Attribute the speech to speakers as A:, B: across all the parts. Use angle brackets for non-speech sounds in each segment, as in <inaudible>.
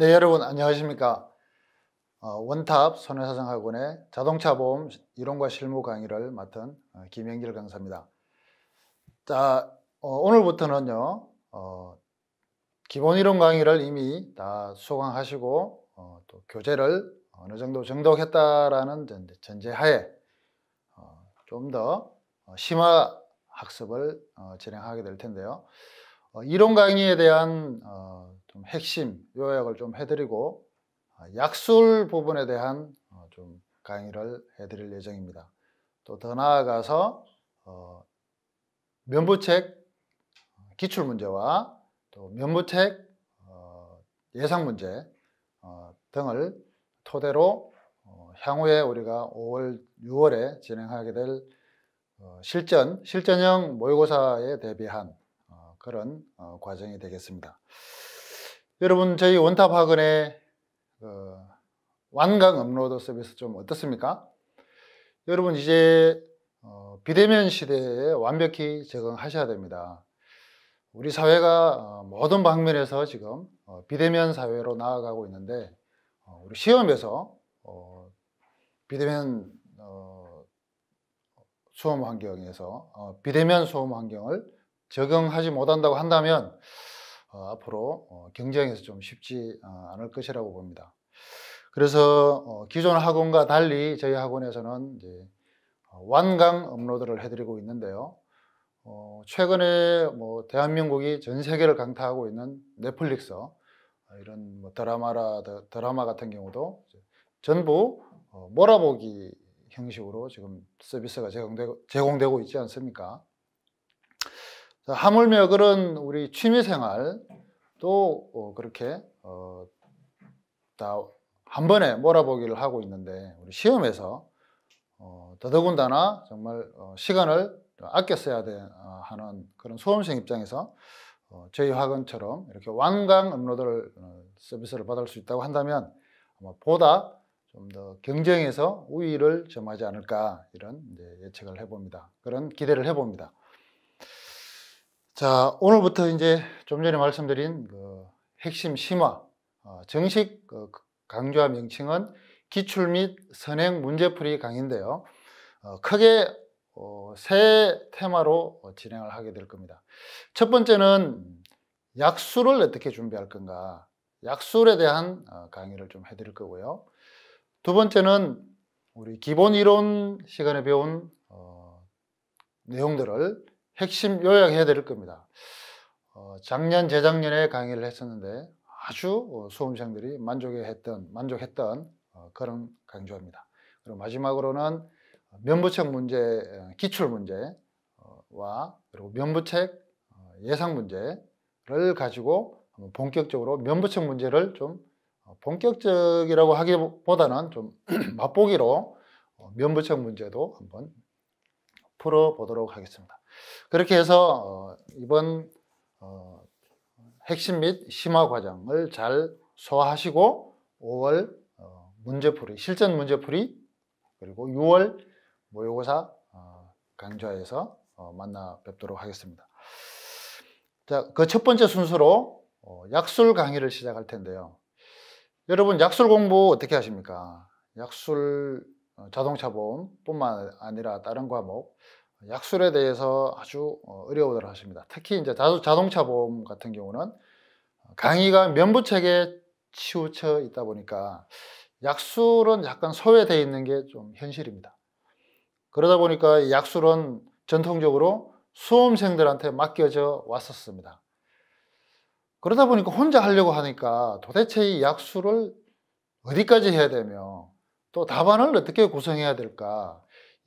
A: 네, 여러분 안녕하십니까? 어, 원탑 손해사정학원의 자동차 보험 이론과 실무 강의를 맡은 어, 김영길 강사입니다. 자, 어, 오늘부터는요. 어, 기본 이론 강의를 이미 다 수강하시고 어, 또 교재를 어느 정도 정독했다라는 전제하에 어, 좀더 심화 학습을 진행하게 될 텐데요. 이론 강의에 대한 좀 핵심 요약을 좀 해드리고 아, 약술 부분에 대한 어, 좀 강의를 해드릴 예정입니다. 또 더 나아가서 어, 면부책 어, 기출 문제와 또 면부책 어, 예상 문제 어, 등을 토대로 어, 향후에 우리가 5월, 6월에 진행하게 될 실전 실전형 모의고사에 대비한 그런 과정이 되겠습니다. 여러분 저희 원탑 학원의 어, 완강 업로드 서비스 좀 어떻습니까? 여러분 이제 어, 비대면 시대에 완벽히 적응하셔야 됩니다. 우리 사회가 어, 모든 방면에서 지금 어, 비대면 사회로 나아가고 있는데 어, 우리 시험에서 어, 비대면 수험 환경에서 비대면 수험 환경을 적응하지 못한다고 한다면 어, 앞으로 어, 경쟁에서 좀 쉽지 어, 않을 것이라고 봅니다. 그래서 기존 학원과 달리 저희 학원에서는 완강 업로드를 해드리고 있는데요. 최근에 뭐 대한민국이 전 세계를 강타하고 있는 넷플릭스 이런 뭐 드라마라 드라마 같은 경우도 전부 몰아보기 형식으로 지금 서비스가 제공되, 제공되고 있지 않습니까? 하물며 그런 우리 취미생활 또 네. 어, 그렇게 어, 다 한 번에 몰아보기를 하고 있는데 우리 시험에서 어, 더더군다나 정말 시간을 아껴 써야 돼, 하는 그런 수험생 입장에서 저희 학원처럼 이렇게 완강 업로드를 서비스를 받을 수 있다고 한다면 아마 보다 좀 더 경쟁에서 우위를 점하지 않을까 이런 예측을 해봅니다. 그런 기대를 해봅니다. 자, 오늘부터 이제 좀 전에 말씀드린 그 핵심 심화, 어, 정식 그 강좌 명칭은 기출 및 선행 문제풀이 강의인데요. 어, 크게 어, 세 테마로 어, 진행을 하게 될 겁니다. 첫 번째는 약술을 어떻게 준비할 건가, 약술에 대한 어, 강의를 좀 해드릴 거고요. 두 번째는 우리 기본 이론 시간에 배운 어, 내용들을 핵심 요약해야 될 겁니다. 어, 작년, 재작년에 강의를 했었는데 아주 어, 수험생들이 만족했던, 만족했던 어, 그런 강조입니다. 그리고 마지막으로는 면부책 문제, 어, 기출 문제와 그리고 면부책 어, 예상 문제를 가지고 본격적으로 면부책 문제를 좀 본격적이라고 하기보다는 좀 <clears throat> 맛보기로 면부책 문제도 한번 풀어보도록 하겠습니다. 그렇게 해서 어, 이번 어, 핵심 및 심화 과정을 잘 소화하시고 5월 어, 문제풀이, 실전 문제풀이 그리고 6월 모의고사 강좌에서 만나 뵙도록 하겠습니다. 자, 그 첫 번째 순서로 약술 강의를 시작할 텐데요. 여러분 약술 공부 어떻게 하십니까? 약술 자동차 보험뿐만 아니라 다른 과목 약술에 대해서 아주 어려워들 하십니다. 특히 이제 자동차 보험 같은 경우는 강의가 면부책에 치우쳐 있다 보니까 약술은 약간 소외되어 있는 게 좀 현실입니다. 그러다 보니까 약술은 전통적으로 수험생들한테 맡겨져 왔었습니다. 그러다 보니까 혼자 하려고 하니까 도대체 이약술을 어디까지 해야 되며 또 답안을 어떻게 구성해야 될까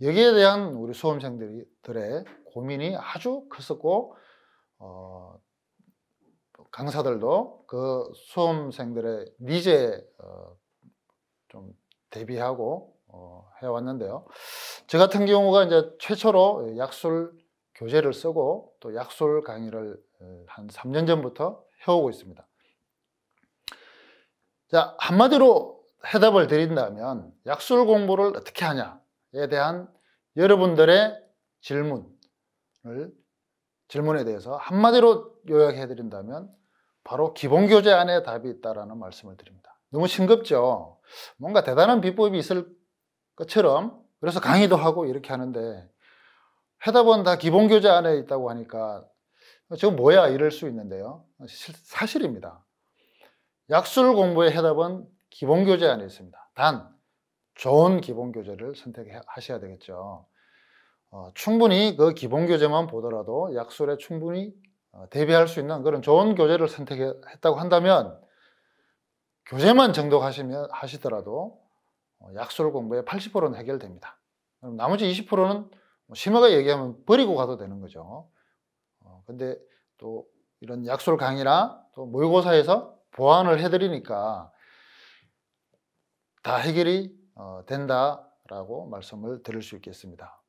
A: 여기에 대한 우리 수험생들의 고민이 아주 컸었고 어, 강사들도 그 수험생들의 니즈에 어, 좀 대비하고 어, 해왔는데요. 저 같은 경우가 이제 최초로 약술 교재를 쓰고 또 약술 강의를 어, 한 3년 전부터 해오고 있습니다. 자, 한마디로 해답을 드린다면 약술 공부를 어떻게 하냐? 것인가에 대한 여러분들의 질문을 질문에 대해서 한마디로 요약해 드린다면 바로 기본 교재 안에 답이 있다라는 말씀을 드립니다. 너무 싱겁죠. 뭔가 대단한 비법이 있을 것처럼 그래서 강의도 하고 이렇게 하는데 해답은 다 기본 교재 안에 있다고 하니까 저 뭐야 이럴 수 있는데요. 사실입니다. 약술 공부의 해답은 기본 교재 안에 있습니다. 단 좋은 기본 교재를 선택하셔야 되겠죠. 어, 충분히 그 기본 교재만 보더라도 약술에 충분히 어, 대비할 수 있는 그런 좋은 교재를 선택했다고 한다면 교재만 정독하시면 하시더라도 어, 약술 공부의 80%는 해결됩니다. 그럼 나머지 20%는 뭐 심하게 얘기하면 버리고 가도 되는 거죠. 어, 근데 또 이런 약술 강의나 또 모의고사에서 보완을 해드리니까 다 해결이 어, 된다라고 말씀을 드릴 수 있겠습니다.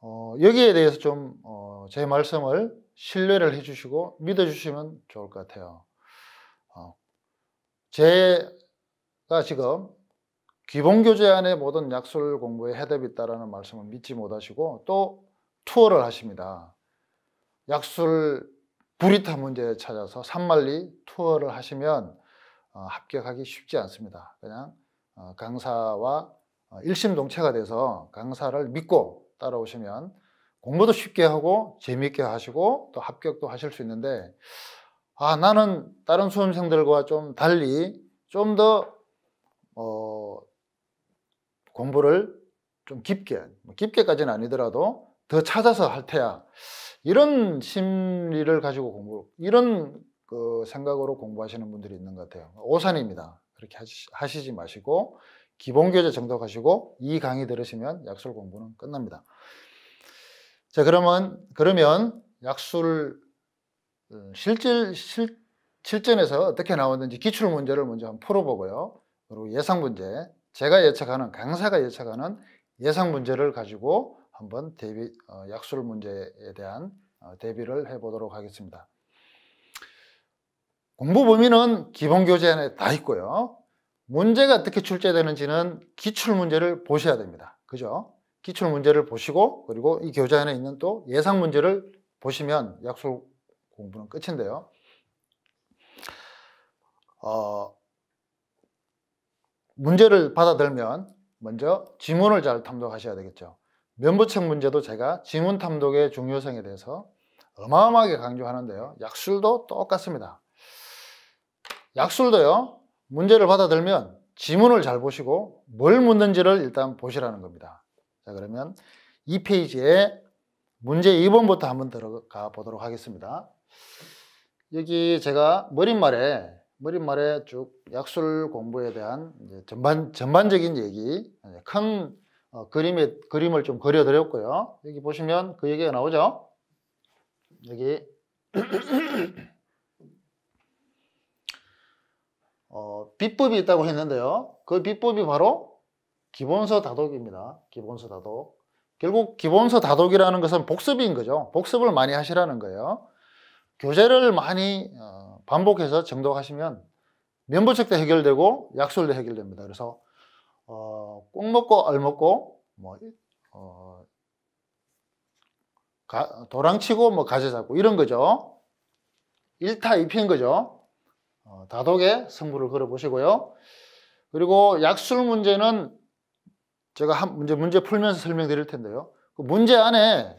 A: 어, 여기에 대해서 좀제 어, 말씀을 신뢰를 해주시고 믿어주시면 좋을 것 같아요. 제가 지금 기본교재 안에 모든 약술 공부에 해답이 있다라는 말씀을 믿지 못하시고 또 투어를 하십니다. 약술 불이타 문제 찾아서 산만리 투어를 하시면 합격하기 쉽지 않습니다. 그냥 어, 강사와 어, 일심동체가 돼서 강사를 믿고 따라오시면 공부도 쉽게 하고 재미있게 하시고 또 합격도 하실 수 있는데 아 나는 다른 수험생들과 좀 달리 좀더 어, 공부를 좀 깊게 뭐 깊게까지는 아니더라도 더 찾아서 할 테야 이런 심리를 가지고 공부 이런 그 생각으로 공부하시는 분들이 있는 것 같아요 오산입니다 그렇게 하시, 지 마시고 기본 교재 정도하시고이 강의 들으시면 약술 공부는 끝납니다. 자 그러면 그러면 약술 어, 실질 실, 실전에서 어떻게 나왔는지 기출 문제를 먼저 한번 풀어보고요. 그리고 예상 문제 제가 예측하는 강사가 예측하는 예상 문제를 가지고 한번 대비 어, 약술 문제에 대한 어, 대비를 해보도록 하겠습니다. 공부 범위는 기본 교재 안에 다 있고요. 문제가 어떻게 출제되는지는 기출 문제를 보셔야 됩니다. 그죠? 기출 문제를 보시고 그리고 이 교재 안에 있는 또 예상 문제를 보시면 약속 공부는 끝인데요. 어, 문제를 받아들면 먼저 지문을 잘 탐독하셔야 되겠죠. 면부책 문제도 제가 지문 탐독의 중요성에 대해서 어마어마하게 강조하는데요. 약술도 똑같습니다. 약술도요. 문제를 받아들면 지문을 잘 보시고 뭘 묻는지를 일단 보시라는 겁니다. 자 그러면 이페이지에 문제 2번부터 한번 들어가 보도록 하겠습니다. 여기 제가 머릿말에 머릿말에 쭉 약술 공부에 대한 전반, 전반적인 얘기 큰 어, 그림의, 그림을 좀 그려드렸고요. 여기 보시면 그 얘기가 나오죠? 여기 <clears throat> 어, 비법이 있다고 했는데요. 그 비법이 바로 기본서 다독입니다. 기본서 다독. 결국 기본서 다독이라는 것은 복습인 거죠. 복습을 많이 하시라는 거예요. 교재를 많이 어, 반복해서 정독하시면 면부책도 해결되고 약술도 해결됩니다. 그래서 어, 꼭 먹고 얼 먹고 뭐 어, 가, 도랑치고 뭐 가재 잡고 이런 거죠. 1타 2피인 거죠. 어, 다독에 승부를 걸어보시고요. 그리고 약술 문제는 제가 한 문제 문제 풀면서 설명드릴 텐데요. 그 문제 안에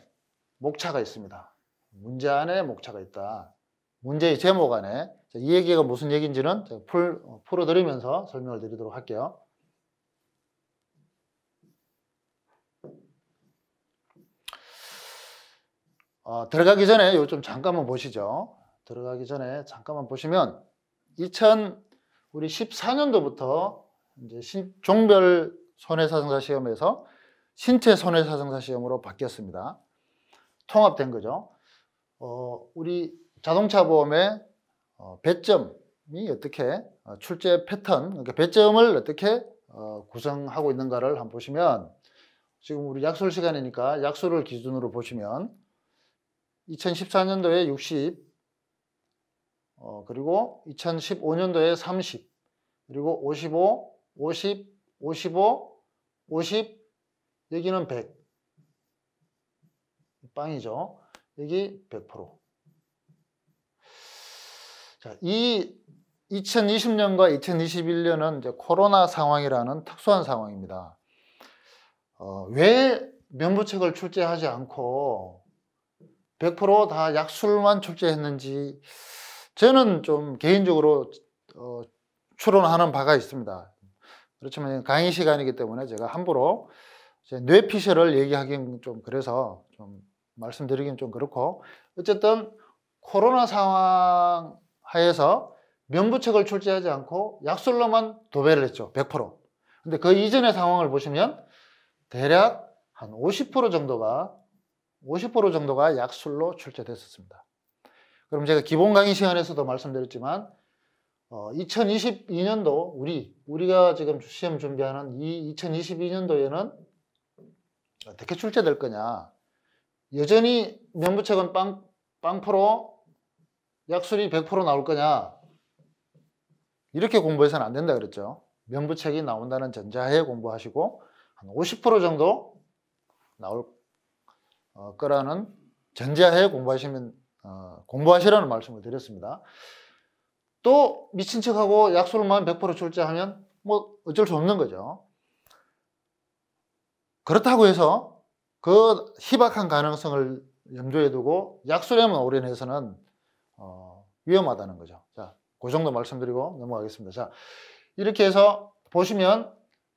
A: 목차가 있습니다. 문제 안에 목차가 있다. 문제의 제목 안에 이 얘기가 무슨 얘기인지는 풀, 어, 풀어드리면서 설명을 드리도록 할게요. 어, 들어가기 전에 요 좀 잠깐만 보시죠. 들어가기 전에 잠깐만 보시면 2 0 14년도부터 이제 신, 종별 손해사정사 시험에서 신체 손해사정사 시험으로 바뀌었습니다. 통합된 거죠. 어, 우리 자동차 보험의 어, 배점이 어떻게 어, 출제 패턴, 그러니까 배점을 어떻게 어, 구성하고 있는가를 한번 보시면 지금 우리 약술 시간이니까 약수를 기준으로 보시면 2014년도에 60, 어, 그리고 2015년도에 30, 그리고 55, 50, 55, 50, 여기는 100. 빵이죠. 여기 100%. 자, 이 2020년과 2021년은 이제 코로나 상황이라는 특수한 상황입니다. 어, 왜 면부책을 출제하지 않고 100%다 약술만 출제했는지 저는 좀 개인적으로 어, 추론하는 바가 있습니다. 그렇지만 강의 시간이기 때문에 제가 함부로 제 뇌피셜을 얘기하긴 좀 그래서 좀 말씀드리긴 좀 그렇고 어쨌든 코로나 상황 하에서 명부책을 출제하지 않고 약술로만 도배를 했죠. 100%. 근데 그 이전의 상황을 보시면 대략 한 50% 정도가 50% 정도가 약술로 출제됐었습니다. 그럼 제가 기본 강의 시간에서도 말씀드렸지만 어, 2022년도 우리 우리가 지금 시험 준비하는 이 2022년도에는 어떻게 출제될 거냐? 여전히 명부책은 빵 빵프로 약술이 100% 나올 거냐? 이렇게 공부해서는 안 된다 그랬죠. 명부책이 나온다는 전자에 공부하시고 한 50% 정도 나올 어, 거라는 전자에 공부하시면 아, 공부하시라는 말씀을 드렸습니다. 또 미친 척하고 약수로만 100% 출제하면 뭐 어쩔 수 없는 거죠. 그렇다고 해서 그 희박한 가능성을 염두에 두고 약수에만 올인해서는 어, 위험하다는 거죠. 자, 그 정도 말씀드리고 넘어가겠습니다. 자, 이렇게 해서 보시면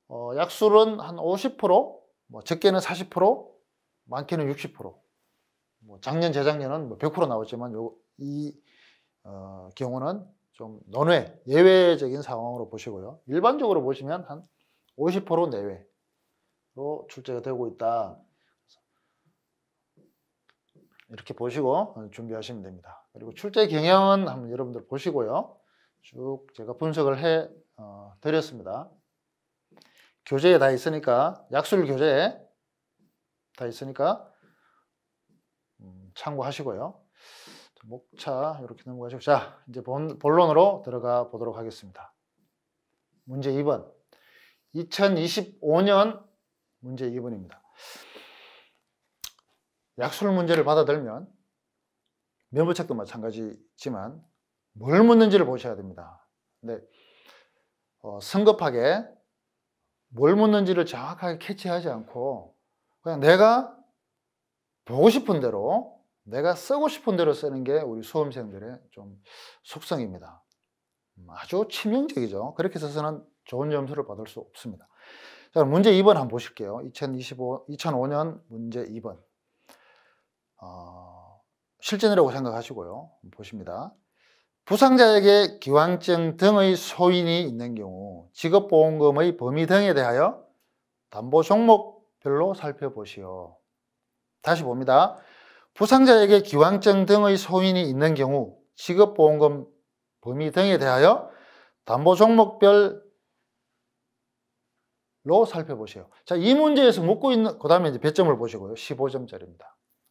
A: 어, 약술은 한 50%, 뭐 적게는 40%, 많게는 뭐 작년 재작년은 뭐100% 나왔지만 요, 이 어, 경우는 좀 논외 예외적인 상황으로 보시고요. 일반적으로 보시면 한 50% 내외로 출제가 되고 있다. 이렇게 보시고 준비하시면 됩니다. 그리고 출제 경향은 한번 여러분들 보시고요. 쭉 제가 분석을 해 어, 드렸습니다. 교재에 다 있으니까 약술 교재에 다 있으니까 참고하시고요. 목차 이렇게 넘어가시고 자 이제 본, 본론으로 들어가 보도록 하겠습니다. 문제 2번 2025년 문제 2번입니다. 약술 문제를 받아들면 면보책도 마찬가지지만 뭘 묻는지를 보셔야 됩니다. 근데 네. 어, 성급하게 뭘 묻는지를 정확하게 캐치하지 않고 그냥 내가 보고 싶은 대로 내가 쓰고 싶은 대로 쓰는 게 우리 수험생들의 좀 속성입니다. 음, 아주 치명적이죠. 그렇게 해서는 좋은 점수를 받을 수 없습니다. 자, 문제 2번 한번 보실게요. 2025, 2005년 문제 2번. 어, 실전이라고 생각하시고요. 보십니다. 부상자에게 기왕증 등의 소인이 있는 경우 직업보험금의 범위 등에 대하여 담보 종목별로 살펴보시오. 다시 봅니다. 부상자에게 기왕증 등의 소인이 있는 경우 직업보험금 범위 등에 대하여 담보 종목별로 살펴보세요. 자, 이 문제에서 묻고 있는, 그 다음에 이제 배점을 보시고요. 15점짜리입니다.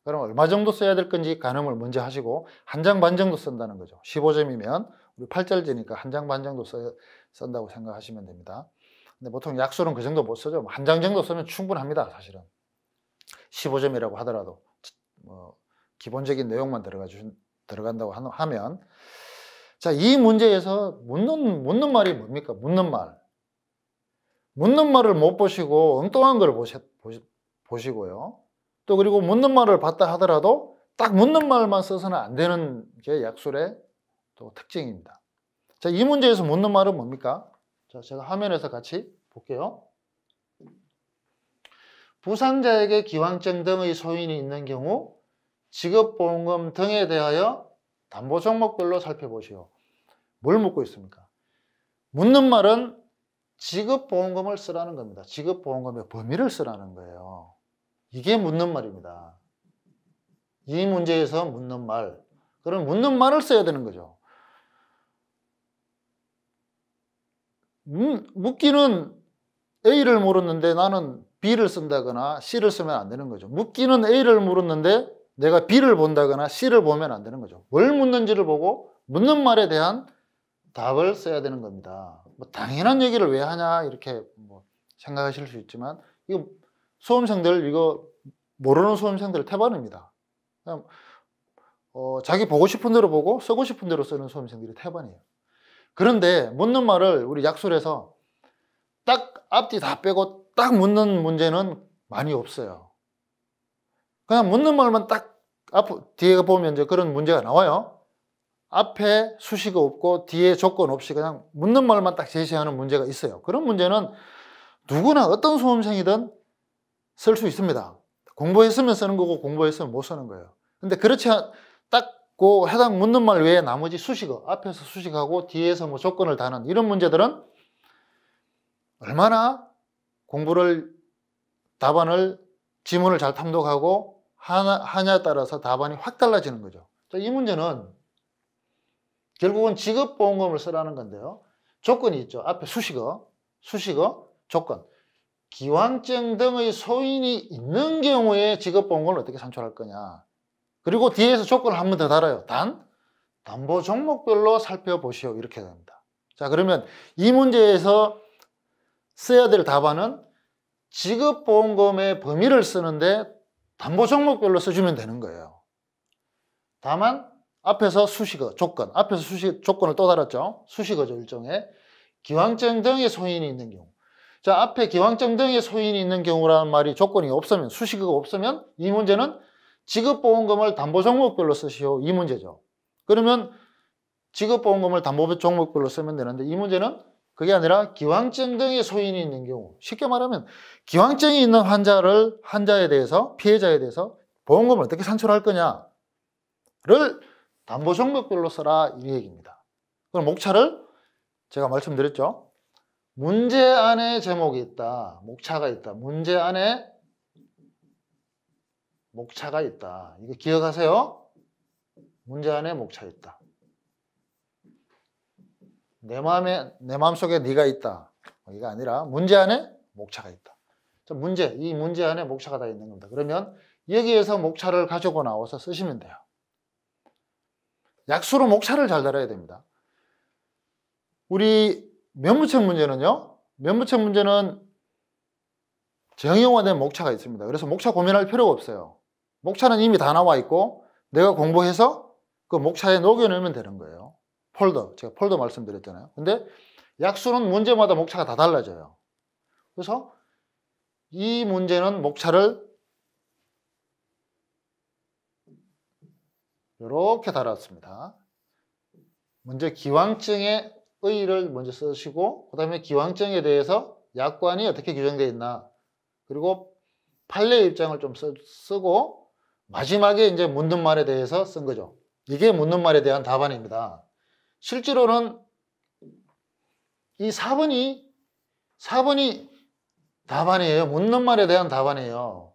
A: 그럼 얼마 정도 써야 될 건지 가늠을 먼저 하시고, 한 장 반 정도 쓴다는 거죠. 15점이면, 우리 8절지니까 한 장 반 정도 써, 쓴다고 생각하시면 됩니다. 근데 보통 약수는 그 정도 못 쓰죠. 뭐 한장 정도 쓰면 충분합니다, 사실은. 15점이라고 하더라도. 뭐 기본적인 내용만 들어가 주 들어간다고 하면 자, 이 문제에서 묻는 묻는 말이 뭡니까? 묻는 말. 묻는 말을 못 보시고 엉뚱한 걸 보시, 보시 고요또 그리고 묻는 말을 봤다 하더라도 딱 묻는 말만 써서는 안 되는 게 약술의 또 특징입니다. 자, 이 문제에서 묻는 말은 뭡니까? 자, 제가 화면에서 같이 볼게요. 부상자에게 기왕증 등의 소인이 있는 경우 직업보험금 등에 대하여 담보 종목별로 살펴보시오. 뭘 묻고 있습니까? 묻는 말은 직업보험금을 쓰라는 겁니다. 직업보험금의 범위를 쓰라는 거예요. 이게 묻는 말입니다. 이 문제에서 묻는 말. 그럼 묻는 말을 써야 되는 거죠. 음, 묻기는 A를 물었는데 나는 B를 쓴다거나 C를 쓰면 안 되는 거죠. 묻기는 A를 물었는데 내가 B를 본다거나 C를 보면 안 되는 거죠. 뭘 묻는지를 보고 묻는 말에 대한 답을 써야 되는 겁니다. 뭐 당연한 얘기를 왜 하냐 이렇게 뭐 생각하실 수 있지만 이거 수험생들 이거 모르는 수험생들 을 태반입니다. 어, 자기 보고 싶은 대로 보고 쓰고 싶은 대로 쓰는 수험생들이 태반이에요. 그런데 묻는 말을 우리 약술에서 딱 앞뒤 다 빼고 딱 묻는 문제는 많이 없어요. 그냥 묻는 말만 딱 앞, 뒤에 보면 이제 그런 문제가 나와요. 앞에 수식어 없고 뒤에 조건 없이 그냥 묻는 말만 딱 제시하는 문제가 있어요. 그런 문제는 누구나 어떤 수험생이든 쓸 수 있습니다. 공부했으면 쓰는 거고 공부했으면 못 쓰는 거예요. 근데 그렇지 딱고 그 해당 묻는 말 외에 나머지 수식어 앞에서 수식하고 뒤에서 뭐 조건을 다는 이런 문제들은 얼마나 공부를 답안을 지문을 잘 탐독하고 하나, 하냐에 따라서 답안이 확 달라지는 거죠. 이 문제는 결국은 직업보험금을 쓰라는 건데요. 조건이 있죠. 앞에 수식어, 수식어, 조건. 기왕증 등의 소인이 있는 경우에 직업보험금을 어떻게 산출할 거냐. 그리고 뒤에서 조건을 한 번 더 달아요. 단, 담보 종목별로 살펴보시오. 이렇게 됩니다. 자, 그러면 이 문제에서 써야 될 답안은 지급보험금의 범위를 쓰는데 담보 종목별로 써주면 되는 거예요. 다만 앞에서 수식어, 조건, 앞에서 수식 조건을 또 달았죠. 수식어죠, 일종의. 기왕증 등의 소인이 있는 경우. 자, 앞에 기왕증 등의 소인이 있는 경우라는 말이 조건이 없으면, 수식어가 없으면 이 문제는 지급보험금을 담보 종목별로 쓰시오. 이 문제죠. 그러면 지급보험금을 담보 종목별로 쓰면 되는데 이 문제는 그게 아니라 기왕증 등의 소인이 있는 경우 쉽게 말하면 기왕증이 있는 환자를 환자에 대해서 피해자에 대해서 보험금을 어떻게 산출할 거냐를 담보 종목별로 써라 이 얘기입니다. 그럼 목차를 제가 말씀드렸죠. 문제 안에 제목이 있다. 목차가 있다. 문제 안에 목차가 있다. 이거 기억하세요? 문제 안에 목차 있다. 내 마음에 내 마음 속에 네가 있다. 이게 아니라 문제 안에 목차가 있다. 문제 이 문제 안에 목차가 다 있는 겁니다. 그러면 여기에서 목차를 가지고 나와서 쓰시면 돼요. 약수로 목차를 잘 달아야 됩니다. 우리 면부책 문제는요. 면부책 문제는 정형화된 목차가 있습니다. 그래서 목차 고민할 필요가 없어요. 목차는 이미 다 나와 있고 내가 공부해서 그 목차에 녹여넣으면 되는 거예요. 폴더, 제가 폴더 말씀드렸잖아요. 근데 약수는 문제마다 목차가 다 달라져요. 그래서 이 문제는 목차를 이렇게 달았습니다. 먼저 기왕증의 의의를 먼저 쓰시고 그 다음에 기왕증에 대해서 약관이 어떻게 규정되어 있나 그리고 판례 입장을 좀 쓰, 고 마지막에 이제 묻는 말에 대해서 쓴 거죠. 이게 묻는 말에 대한 답안입니다. 실제로는 이 4번이 4번이 답안이에요. 묻는 말에 대한 답안이에요.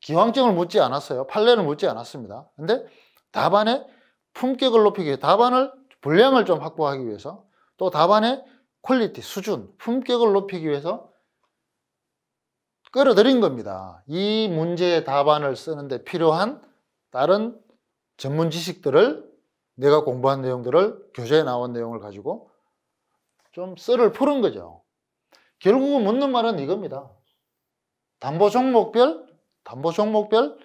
A: 기왕증을 묻지 않았어요. 판례를 묻지 않았습니다. 근데 답안의 품격을 높이기 위해 답안을 분량을 좀 확보하기 위해서 또 답안의 퀄리티, 수준, 품격을 높이기 위해서 끌어들인 겁니다. 이 문제의 답안을 쓰는데 필요한 다른 전문 지식들을 내가 공부한 내용들을 교재에 나온 내용을 가지고 좀 썰을 푸는 거죠. 결국은 묻는 말은 이겁니다. 담보 종목별, 담보 종목별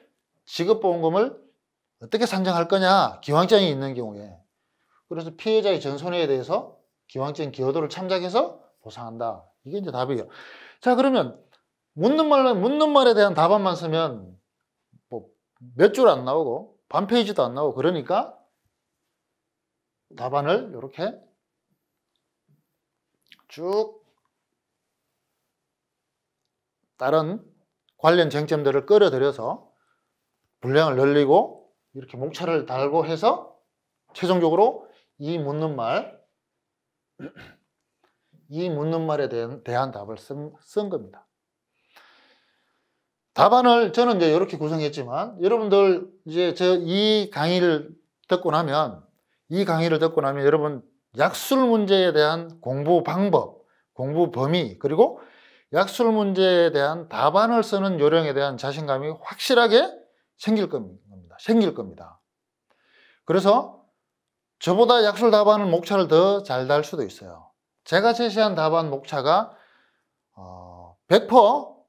A: 지급보험금을 어떻게 산정할 거냐 기왕장이 있는 경우에 그래서 피해자의 전손해에 대해서 기왕증 기여도를 참작해서 보상한다. 이게 이제 답이에요. 자 그러면 묻는 말 묻는 말에 대한 답안만 쓰면 뭐 몇 줄 안 나오고 반 페이지도 안 나오고 그러니까 답안을 이렇게 쭉 다른 관련 쟁점들을 끌어들여서 분량을 늘리고 이렇게 목차를 달고 해서 최종적으로 이 묻는 말, 이 묻는 말에 대한, 대한 답을 쓴, 쓴 겁니다. 답안을 저는 이제 이렇게 구성했지만 여러분들 이제 저이 강의를 듣고 나면 이 강의를 듣고 나면 여러분 약술 문제에 대한 공부 방법, 공부 범위 그리고 약술 문제에 대한 답안을 쓰는 요령에 대한 자신감이 확실하게 생길 겁니다. 생길 겁니다. 그래서 저보다 약술 답안을 목차를 더 잘 달 수도 있어요. 제가 제시한 답안 목차가 100% 어,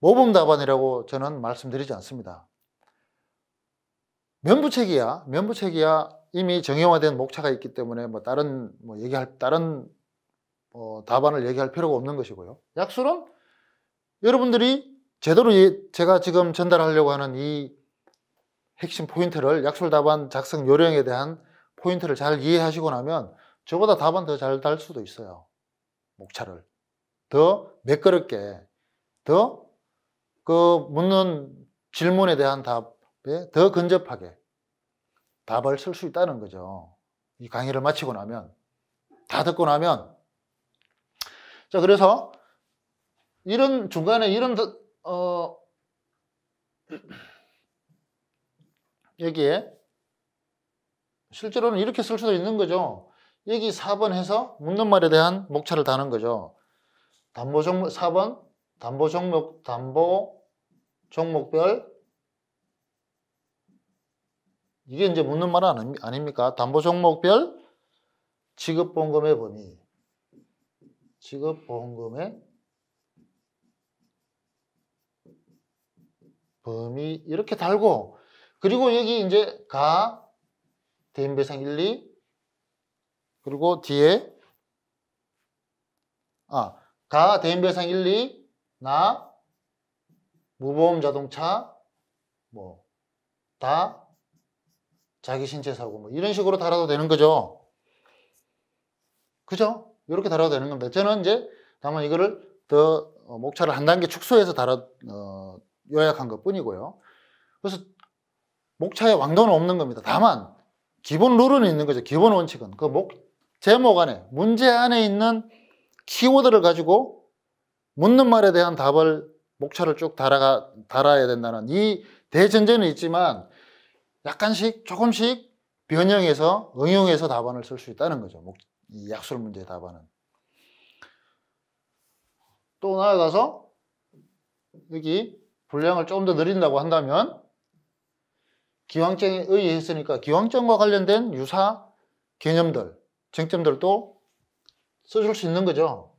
A: 모범 답안이라고 저는 말씀드리지 않습니다. 면부책이야. 면부책이야. 이미 정형화된 목차가 있기 때문에 뭐 다른 뭐 얘기할 다른 어, 답안을 얘기할 필요가 없는 것이고요. 약술은 여러분들이 제대로 예, 제가 지금 전달하려고 하는 이 핵심 포인트를 약술 답안 작성 요령에 대한 포인트를 잘 이해하시고 나면 저보다 답안 더 잘 달 수도 있어요. 목차를. 더 매끄럽게, 더 그 묻는 질문에 대한 답, 예? 더 근접하게 답을 쓸 수 있다는 거죠. 이 강의를 마치고 나면 다 듣고 나면 자 그래서 이런 중간에 이런 어 여기에 실제로는 이렇게 쓸 수도 있는 거죠. 여기 4번 해서 묻는 말에 대한 목차를 다는 거죠. 담보 종목 4번 담보 종목 담보 종목별 이게 이제 묻는 말 아닙니까? 담보 종목별 지급보험금의 범위. 지급보험금의 범위 이렇게 달고 그리고 여기 이제 가 대인 배상 1, 2 그리고 뒤에 아, 가 대인 배상 1, 2 나 무보험 자동차 뭐다 자기 신체 사고 뭐 이런 식으로 달아도 되는 거죠. 그죠? 이렇게 달아도 되는 겁니다. 저는 이제 다만 이거를 더 어, 목차를 한 단계 축소해서 달아 어, 요약한 것 뿐이고요. 그래서 목차에 왕도는 없는 겁니다. 다만 기본 룰은 있는 거죠. 기본 원칙은 그목 제목 안에 문제 안에 있는 키워드를 가지고 묻는 말에 대한 답을 목차를 쭉 달아가 달아야 된다는 이 대전제는 있지만 약간씩 조금씩 변형해서 응용해서 답안을 쓸 수 있다는 거죠. 이 약술 문제의 답안은. 또 나아가서 여기 분량을 좀더 늘린다고 한다면 기왕증에 의해했으니까 기왕증과 관련된 유사 개념들, 쟁점들도 써줄 수 있는 거죠.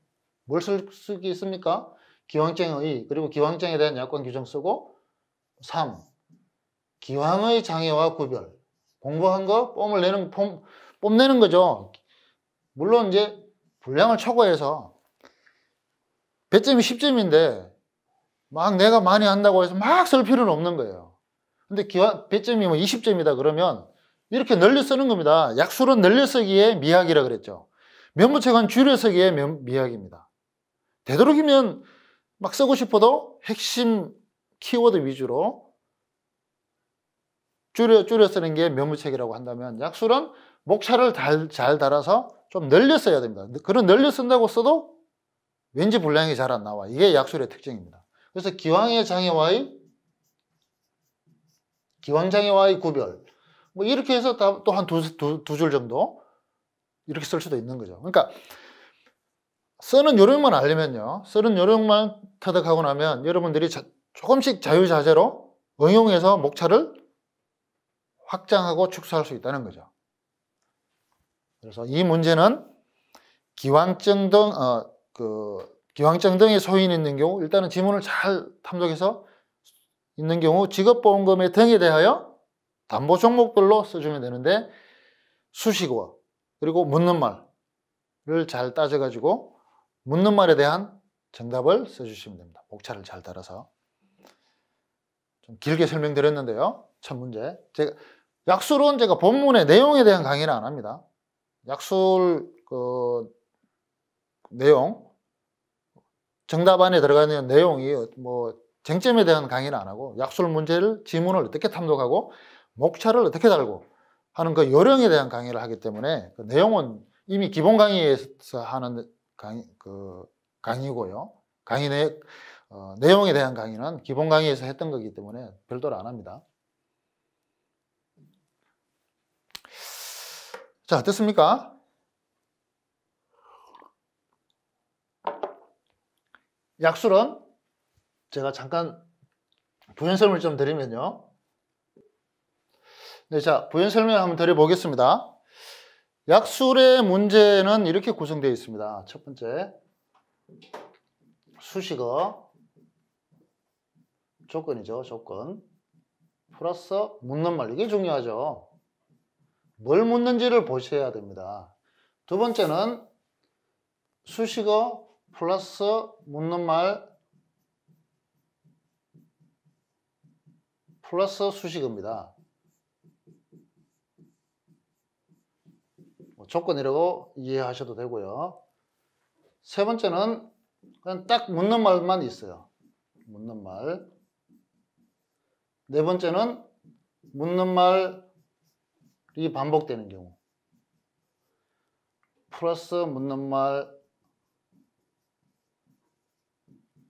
A: 뭘 쓸 수 있습니까? 기왕증의 그리고 기왕증에 대한 약관 규정 쓰고 3, 기왕의 장애와 구별. 공부한 거 뽐을 내는, 뽐, 뽐내는 거죠. 물론 이제 분량을 초과해서 배점이 10점인데 막 내가 많이 한다고 해서 막 쓸 필요는 없는 거예요. 근데 기왕 배점이뭐 20점이다 그러면 이렇게 널리 쓰는 겁니다. 약수는 널리 쓰기에 미학이라 그랬죠. 면부책은 줄여 쓰기에 미학입니다. 되도록이면 막 쓰고 싶어도 핵심 키워드 위주로 줄여, 줄여 쓰는 게명물책이라고 한다면 약술은 목차를 달, 잘 달아서 좀 늘려 써야 됩니다. 그런 늘려 쓴다고 써도 왠지 분량이 잘 안 나와. 이게 약술의 특징입니다. 그래서 기왕의 장애와의 기왕장애와의 구별 뭐 이렇게 해서 또 한 두줄 두, 두 정도 이렇게 쓸 수도 있는 거죠. 그러니까 쓰는 요령만 알려면요. 쓰는 요령만 터득하고 나면 여러분들이 자, 조금씩 자유자재로 응용해서 목차를 확장하고 축소할 수 있다는 거죠. 그래서 이 문제는 기왕증 등, 어, 그, 기왕증 등의 소인 있는 경우, 일단은 지문을 잘 탐독해서 있는 경우, 직업보험금의 등에 대하여 담보 종목별로 써주면 되는데, 수식어, 그리고 묻는 말을 잘 따져가지고, 묻는 말에 대한 정답을 써주시면 됩니다. 목차를 잘 따라서. 좀 길게 설명드렸는데요. 첫 문제. 제가 약술은 제가 본문의 내용에 대한 강의는 안 합니다. 약술 그 내용 정답 안에 들어가 있는 내용이 뭐 쟁점에 대한 강의는 안 하고 약술 문제를 지문을 어떻게 탐독하고 목차를 어떻게 달고 하는 그 요령에 대한 강의를 하기 때문에 그 내용은 이미 기본 강의에서 하는 강의 그 강의고요. 강의 내 어, 내용에 대한 강의는 기본 강의에서 했던 거기 때문에 별도로 안 합니다. 자, 됐습니까? 약술은 제가 잠깐 부연 설명을 좀 드리면요. 네, 자, 부연 설명을 한번 드려보겠습니다. 약술의 문제는 이렇게 구성되어 있습니다. 첫 번째, 수식어, 조건이죠, 조건. 플러스 묻는 말, 이게 중요하죠. 뭘 묻는지를 보셔야 됩니다. 두 번째는 수식어 플러스 묻는 말 플러스 수식어입니다. 뭐 조건이라고 이해하셔도 되고요. 세 번째는 그냥 딱 묻는 말만 있어요. 묻는 말. 네 번째는 묻는 말 이게 반복되는 경우 플러스 묻는 말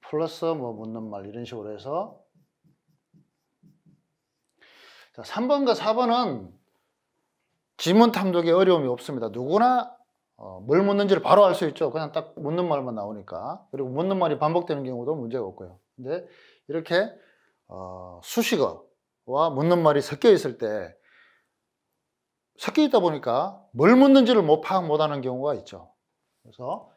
A: 플러스 뭐 묻는 말 이런 식으로 해서 자, 3번과 4번은 지문 탐독에 어려움이 없습니다. 누구나 어, 뭘 묻는지를 바로 알 수 있죠. 그냥 딱 묻는 말만 나오니까. 그리고 묻는 말이 반복되는 경우도 문제가 없고요. 근데 이렇게 어, 수식어와 묻는 말이 섞여 있을 때 섞여 있다 보니까 뭘 묻는지를 못 파악 못하는 경우가 있죠. 그래서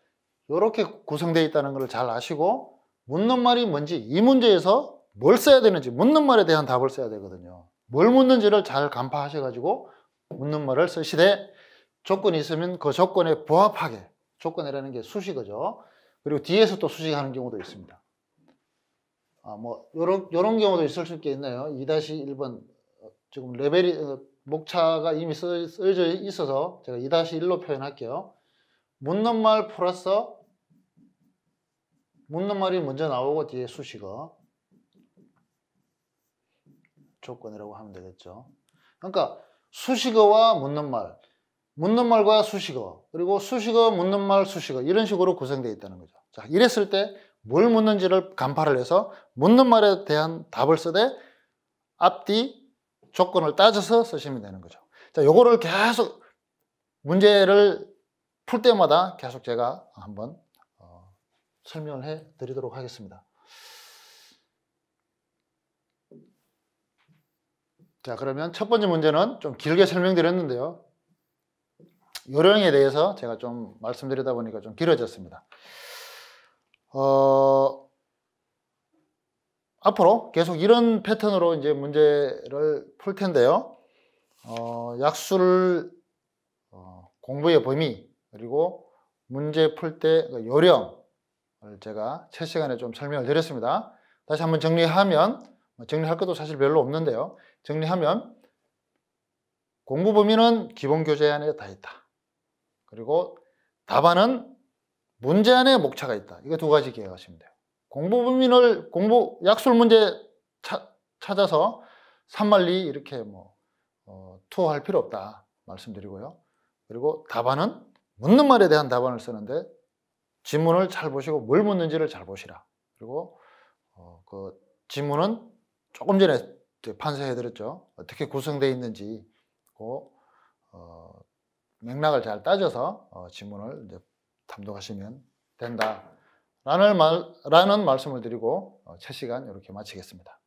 A: 이렇게 구성되어 있다는 걸 잘 아시고 묻는 말이 뭔지 이 문제에서 뭘 써야 되는지 묻는 말에 대한 답을 써야 되거든요. 뭘 묻는지를 잘 간파하셔가지고 묻는 말을 쓰시되 조건이 있으면 그 조건에 부합하게 조건이라는 게 수식어죠. 그리고 뒤에서 또 수식하는 경우도 있습니다. 아, 뭐, 요런, 요런 경우도 있을 수 있겠네요. 2-1번, 어, 지금 레벨이, 어, 목차가 이미 쓰여져 있어서 제가 2-1로 표현할게요. 묻는 말 플러스 묻는 말이 먼저 나오고 뒤에 수식어 조건이라고 하면 되겠죠. 그러니까 수식어와 묻는 말, 묻는 말과 수식어, 그리고 수식어, 묻는 말, 수식어 이런 식으로 구성되어 있다는 거죠. 자, 이랬을 때 뭘 묻는지를 간파를 해서 묻는 말에 대한 답을 쓰되 앞뒤 조건을 따져서 쓰시면 되는 거죠. 자, 요거를 계속 문제를 풀 때마다 계속 제가 한번 어, 설명을 해 드리도록 하겠습니다. 자, 그러면 첫 번째 문제는 좀 길게 설명드렸는데요. 요령에 대해서 제가 좀 말씀드리다 보니까 좀 길어졌습니다. 어, 앞으로 계속 이런 패턴으로 이제 문제를 풀 텐데요. 어, 약수 어, 공부의 범위 그리고 문제 풀때 그 요령을 제가 첫 시간에 좀 설명을 드렸습니다. 다시 한번 정리하면 뭐 정리할 것도 사실 별로 없는데요. 정리하면 공부 범위는 기본 교재 안에 다 있다. 그리고 답안은 문제 안에 목차가 있다. 이거 두 가지 기억하시면 돼요. 공부 부민을 공부 약술 문제 차, 찾아서 산말리 이렇게 뭐 어, 투어할 필요 없다 말씀드리고요. 그리고 답안은 묻는 말에 대한 답안을 쓰는데 지문을 잘 보시고 뭘 묻는지를 잘 보시라. 그리고 어, 그 지문은 조금 전에 판세해드렸죠. 어떻게 구성되어 있는지 그 어, 맥락을 잘 따져서 어, 지문을 이제 탐독하시면 된다. 라는, 말, 씀을 드리고 어, 첫 시간 이렇게 마치겠습니다.